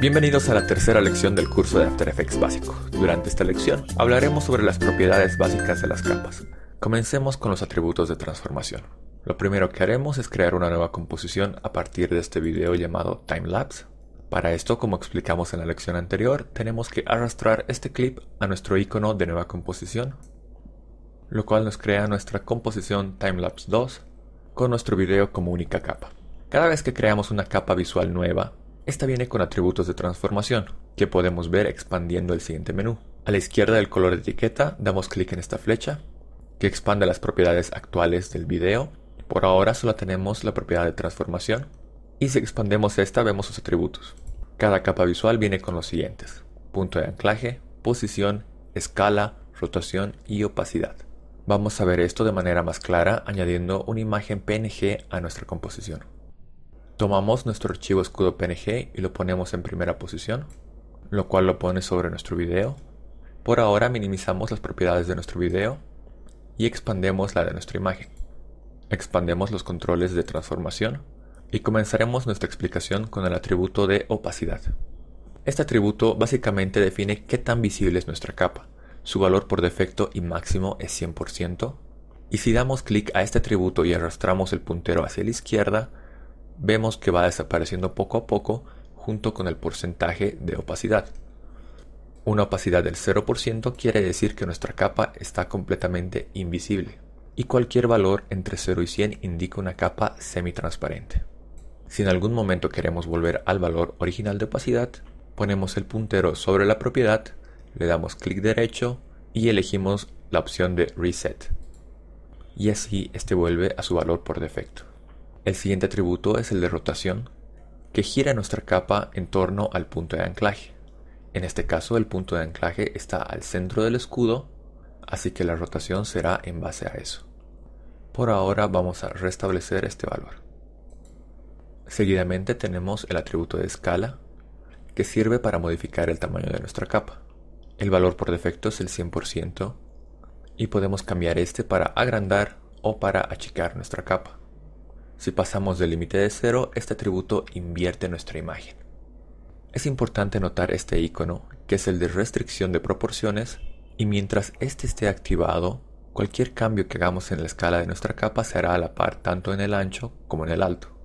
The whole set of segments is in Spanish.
Bienvenidos a la tercera lección del curso de After Effects básico. Durante esta lección hablaremos sobre las propiedades básicas de las capas. Comencemos con los atributos de transformación. Lo primero que haremos es crear una nueva composición a partir de este video llamado Timelapse. Para esto, como explicamos en la lección anterior, tenemos que arrastrar este clip a nuestro icono de nueva composición, lo cual nos crea nuestra composición Timelapse 2 con nuestro video como única capa. Cada vez que creamos una capa visual nueva, esta viene con atributos de transformación, que podemos ver expandiendo el siguiente menú. A la izquierda del color de etiqueta damos clic en esta flecha, que expande las propiedades actuales del video. Por ahora solo tenemos la propiedad de transformación, y si expandemos esta vemos sus atributos. Cada capa visual viene con los siguientes. Punto de anclaje, posición, escala, rotación y opacidad. Vamos a ver esto de manera más clara añadiendo una imagen PNG a nuestra composición. Tomamos nuestro archivo escudo PNG y lo ponemos en primera posición, lo cual lo pone sobre nuestro video. Por ahora minimizamos las propiedades de nuestro video y expandemos la de nuestra imagen. Expandemos los controles de transformación y comenzaremos nuestra explicación con el atributo de opacidad. Este atributo básicamente define qué tan visible es nuestra capa. Su valor por defecto y máximo es 100%. Y si damos clic a este atributo y arrastramos el puntero hacia la izquierda, vemos que va desapareciendo poco a poco junto con el porcentaje de opacidad. Una opacidad del 0% quiere decir que nuestra capa está completamente invisible y cualquier valor entre 0 y 100 indica una capa semitransparente. Si en algún momento queremos volver al valor original de opacidad, ponemos el puntero sobre la propiedad, le damos clic derecho y elegimos la opción de Reset. Y así este vuelve a su valor por defecto. El siguiente atributo es el de rotación, que gira nuestra capa en torno al punto de anclaje. En este caso el punto de anclaje está al centro del escudo, así que la rotación será en base a eso. Por ahora vamos a restablecer este valor. Seguidamente tenemos el atributo de escala, que sirve para modificar el tamaño de nuestra capa. El valor por defecto es el 100% y podemos cambiar este para agrandar o para achicar nuestra capa. Si pasamos del límite de cero, este atributo invierte nuestra imagen. Es importante notar este icono, que es el de restricción de proporciones, y mientras este esté activado, cualquier cambio que hagamos en la escala de nuestra capa se hará a la par tanto en el ancho como en el alto.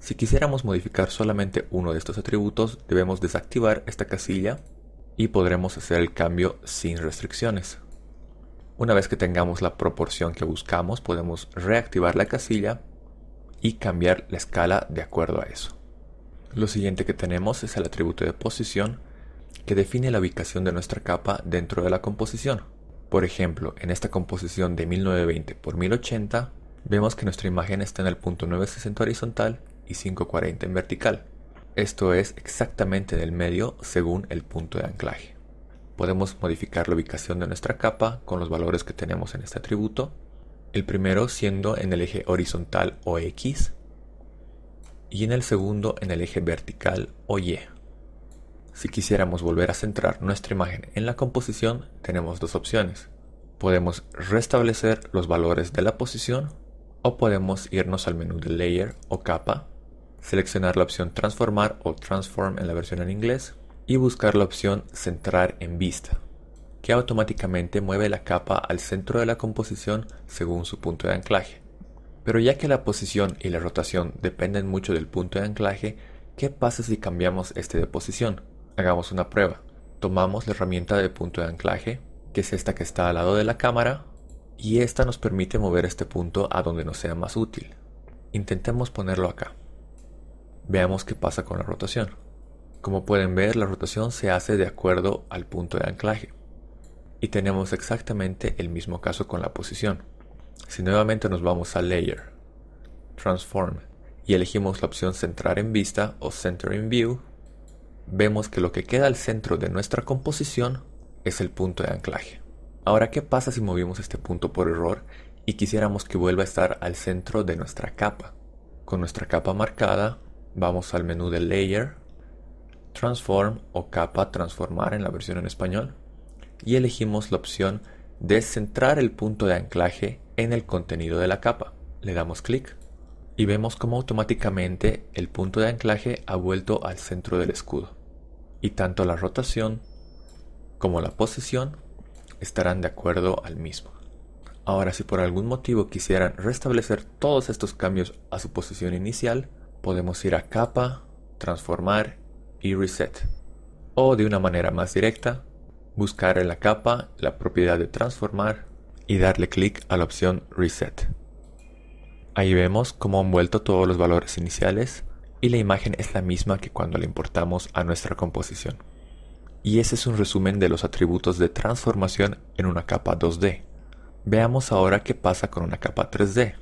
Si quisiéramos modificar solamente uno de estos atributos, debemos desactivar esta casilla y podremos hacer el cambio sin restricciones. Una vez que tengamos la proporción que buscamos, podemos reactivar la casilla y cambiar la escala de acuerdo a eso. Lo siguiente que tenemos es el atributo de posición que define la ubicación de nuestra capa dentro de la composición. Por ejemplo, en esta composición de 1920 x 1080 vemos que nuestra imagen está en el punto 960 horizontal y 540 en vertical. Esto es exactamente en el medio según el punto de anclaje. Podemos modificar la ubicación de nuestra capa con los valores que tenemos en este atributo el primero siendo en el eje horizontal o X y en el segundo en el eje vertical o Y. Si quisiéramos volver a centrar nuestra imagen en la composición, tenemos dos opciones. Podemos restablecer los valores de la posición o podemos irnos al menú de Layer o capa, seleccionar la opción Transformar o Transform en la versión en inglés y buscar la opción Centrar en vista que automáticamente mueve la capa al centro de la composición según su punto de anclaje. Pero ya que la posición y la rotación dependen mucho del punto de anclaje, ¿qué pasa si cambiamos este de posición? Hagamos una prueba. Tomamos la herramienta de punto de anclaje, que es esta que está al lado de la cámara, y esta nos permite mover este punto a donde nos sea más útil. Intentemos ponerlo acá. Veamos qué pasa con la rotación. Como pueden ver, la rotación se hace de acuerdo al punto de anclaje. Y tenemos exactamente el mismo caso con la posición. Si nuevamente nos vamos a Layer, Transform y elegimos la opción Centrar en Vista o Center in View, vemos que lo que queda al centro de nuestra composición es el punto de anclaje. Ahora, ¿qué pasa si movimos este punto por error y quisiéramos que vuelva a estar al centro de nuestra capa? Con nuestra capa marcada, vamos al menú de Layer, Transform o capa transformar en la versión en español y elegimos la opción de centrar el punto de anclaje en el contenido de la capa. Le damos clic y vemos cómo automáticamente el punto de anclaje ha vuelto al centro del escudo. Y tanto la rotación como la posición estarán de acuerdo al mismo. Ahora si por algún motivo quisieran restablecer todos estos cambios a su posición inicial, podemos ir a capa, transformar y reset. O de una manera más directa, buscar en la capa la propiedad de transformar y darle clic a la opción Reset. Ahí vemos cómo han vuelto todos los valores iniciales y la imagen es la misma que cuando la importamos a nuestra composición. Y ese es un resumen de los atributos de transformación en una capa 2D. Veamos ahora qué pasa con una capa 3D.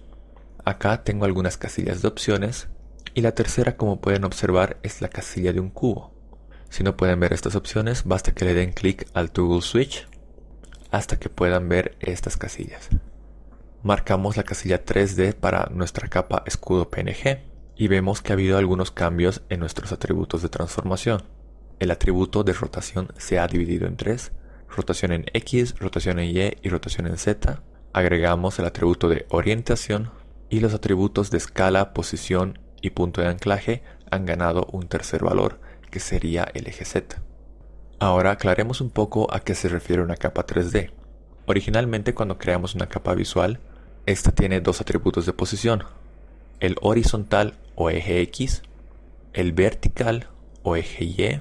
Acá tengo algunas casillas de opciones y la tercera como pueden observar es la casilla de un cubo. Si no pueden ver estas opciones, basta que le den clic al Toggle Switch hasta que puedan ver estas casillas. Marcamos la casilla 3D para nuestra capa escudo PNG y vemos que ha habido algunos cambios en nuestros atributos de transformación. El atributo de rotación se ha dividido en tres, rotación en X, rotación en Y y rotación en Z. Agregamos el atributo de orientación y los atributos de escala, posición y punto de anclaje han ganado un tercer valor que sería el eje Z. Ahora aclaremos un poco a qué se refiere una capa 3D. Originalmente cuando creamos una capa visual, esta tiene dos atributos de posición, el horizontal o eje X, el vertical o eje Y,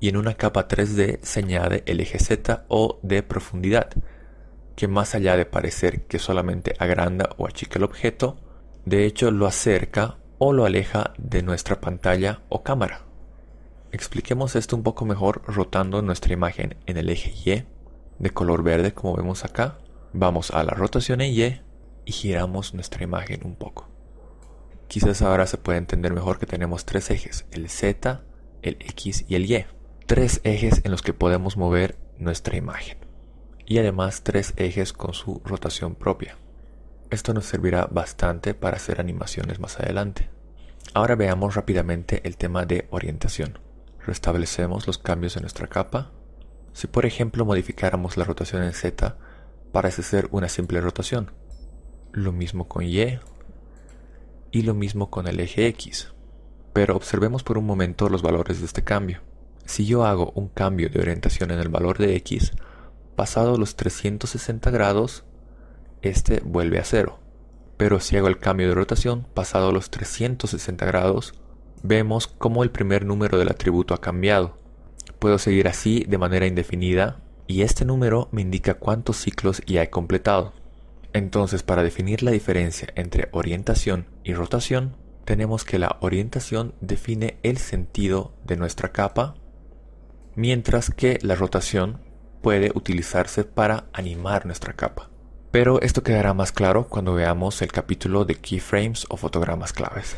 y en una capa 3D se añade el eje Z o de profundidad, que más allá de parecer que solamente agranda o achica el objeto, de hecho lo acerca o lo aleja de nuestra pantalla o cámara. Expliquemos esto un poco mejor rotando nuestra imagen en el eje Y de color verde como vemos acá. Vamos a la rotación en Y y giramos nuestra imagen un poco. Quizás ahora se puede entender mejor que tenemos tres ejes, el Z, el X y el Y. Tres ejes en los que podemos mover nuestra imagen. Y además tres ejes con su rotación propia. Esto nos servirá bastante para hacer animaciones más adelante. Ahora veamos rápidamente el tema de orientación restablecemos los cambios en nuestra capa. Si por ejemplo modificáramos la rotación en Z, parece ser una simple rotación. Lo mismo con Y y lo mismo con el eje X. Pero observemos por un momento los valores de este cambio. Si yo hago un cambio de orientación en el valor de X, pasado los 360 grados, este vuelve a cero. Pero si hago el cambio de rotación pasado los 360 grados, Vemos cómo el primer número del atributo ha cambiado. Puedo seguir así de manera indefinida y este número me indica cuántos ciclos ya he completado. Entonces para definir la diferencia entre orientación y rotación, tenemos que la orientación define el sentido de nuestra capa, mientras que la rotación puede utilizarse para animar nuestra capa. Pero esto quedará más claro cuando veamos el capítulo de keyframes o fotogramas claves.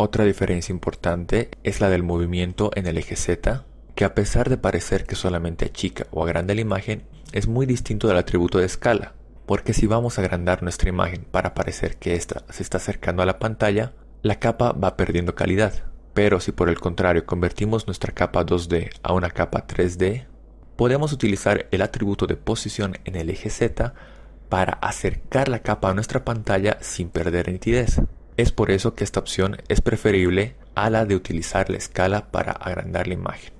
Otra diferencia importante es la del movimiento en el eje Z, que a pesar de parecer que solamente achica o agranda la imagen, es muy distinto del atributo de escala, porque si vamos a agrandar nuestra imagen para parecer que ésta se está acercando a la pantalla, la capa va perdiendo calidad. Pero si por el contrario convertimos nuestra capa 2D a una capa 3D, podemos utilizar el atributo de posición en el eje Z para acercar la capa a nuestra pantalla sin perder nitidez. Es por eso que esta opción es preferible a la de utilizar la escala para agrandar la imagen.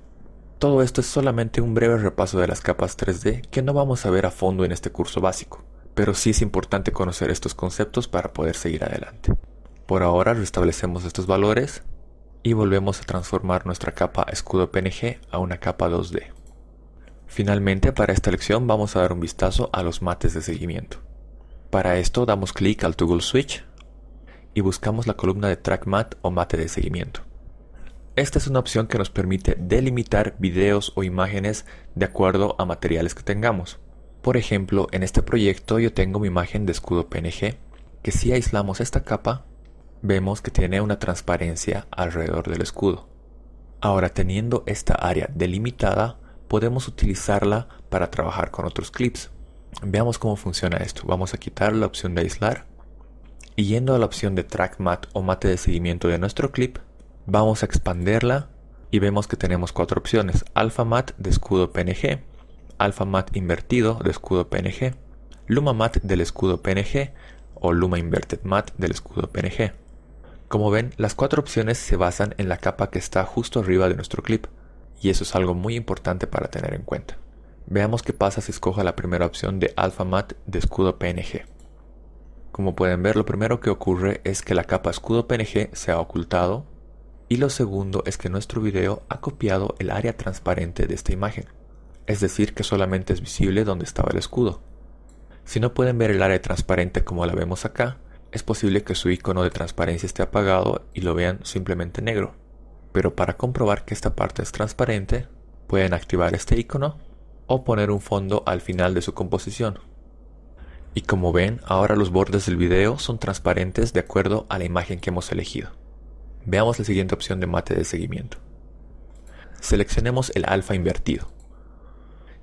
Todo esto es solamente un breve repaso de las capas 3D que no vamos a ver a fondo en este curso básico, pero sí es importante conocer estos conceptos para poder seguir adelante. Por ahora restablecemos estos valores y volvemos a transformar nuestra capa escudo PNG a una capa 2D. Finalmente, para esta lección vamos a dar un vistazo a los mates de seguimiento. Para esto damos clic al toggle switch y buscamos la columna de Track Mat o mate de seguimiento. Esta es una opción que nos permite delimitar videos o imágenes de acuerdo a materiales que tengamos. Por ejemplo, en este proyecto yo tengo mi imagen de escudo PNG, que si aislamos esta capa, vemos que tiene una transparencia alrededor del escudo. Ahora, teniendo esta área delimitada, podemos utilizarla para trabajar con otros clips. Veamos cómo funciona esto. Vamos a quitar la opción de aislar y yendo a la opción de Track Mat o mate de seguimiento de nuestro clip, vamos a expanderla y vemos que tenemos cuatro opciones. Alpha Mat de escudo PNG, Alpha Mat invertido de escudo PNG, Luma Mat del escudo PNG o Luma Inverted Mat del escudo PNG. Como ven, las cuatro opciones se basan en la capa que está justo arriba de nuestro clip, y eso es algo muy importante para tener en cuenta. Veamos qué pasa si escoja la primera opción de Alpha Mat de escudo PNG. Como pueden ver, lo primero que ocurre es que la capa escudo PNG se ha ocultado y lo segundo es que nuestro video ha copiado el área transparente de esta imagen, es decir que solamente es visible donde estaba el escudo. Si no pueden ver el área transparente como la vemos acá, es posible que su icono de transparencia esté apagado y lo vean simplemente negro. Pero para comprobar que esta parte es transparente, pueden activar este icono o poner un fondo al final de su composición. Y como ven, ahora los bordes del video son transparentes de acuerdo a la imagen que hemos elegido. Veamos la siguiente opción de mate de seguimiento. Seleccionemos el alfa invertido.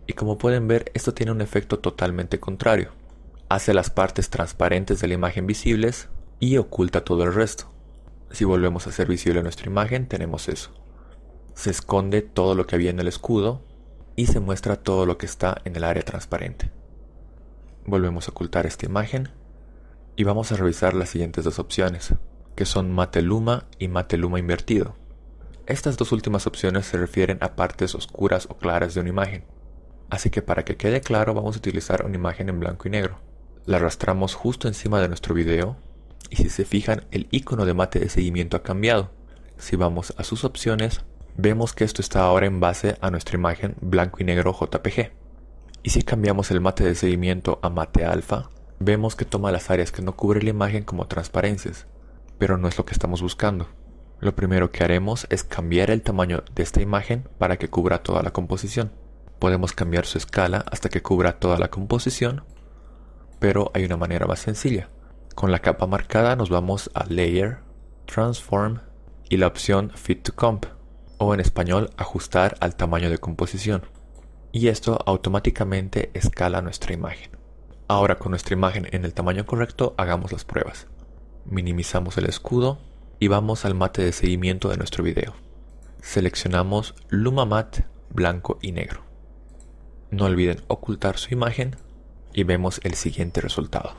Y como pueden ver, esto tiene un efecto totalmente contrario. Hace las partes transparentes de la imagen visibles y oculta todo el resto. Si volvemos a hacer visible nuestra imagen, tenemos eso. Se esconde todo lo que había en el escudo y se muestra todo lo que está en el área transparente. Volvemos a ocultar esta imagen y vamos a revisar las siguientes dos opciones, que son mate luma y mate luma invertido. Estas dos últimas opciones se refieren a partes oscuras o claras de una imagen. Así que para que quede claro vamos a utilizar una imagen en blanco y negro. La arrastramos justo encima de nuestro video y si se fijan el icono de mate de seguimiento ha cambiado. Si vamos a sus opciones vemos que esto está ahora en base a nuestra imagen blanco y negro JPG. Y si cambiamos el mate de seguimiento a mate alfa, vemos que toma las áreas que no cubre la imagen como transparencias, pero no es lo que estamos buscando. Lo primero que haremos es cambiar el tamaño de esta imagen para que cubra toda la composición. Podemos cambiar su escala hasta que cubra toda la composición, pero hay una manera más sencilla. Con la capa marcada nos vamos a Layer, Transform y la opción Fit to Comp, o en español ajustar al tamaño de composición y esto automáticamente escala nuestra imagen. Ahora con nuestra imagen en el tamaño correcto hagamos las pruebas. Minimizamos el escudo y vamos al mate de seguimiento de nuestro video. Seleccionamos Luma Mat blanco y negro. No olviden ocultar su imagen y vemos el siguiente resultado.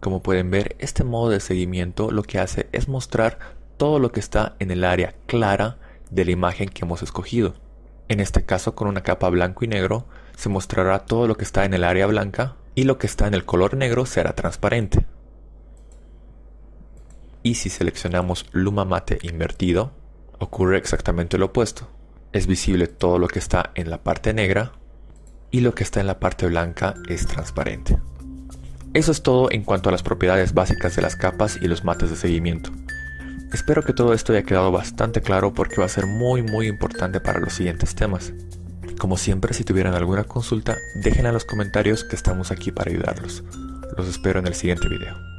Como pueden ver, este modo de seguimiento lo que hace es mostrar todo lo que está en el área clara de la imagen que hemos escogido. En este caso con una capa blanco y negro se mostrará todo lo que está en el área blanca y lo que está en el color negro será transparente. Y si seleccionamos Luma Mate invertido, ocurre exactamente lo opuesto. Es visible todo lo que está en la parte negra y lo que está en la parte blanca es transparente. Eso es todo en cuanto a las propiedades básicas de las capas y los mates de seguimiento. Espero que todo esto haya quedado bastante claro porque va a ser muy muy importante para los siguientes temas. Como siempre, si tuvieran alguna consulta, déjenla en los comentarios que estamos aquí para ayudarlos. Los espero en el siguiente video.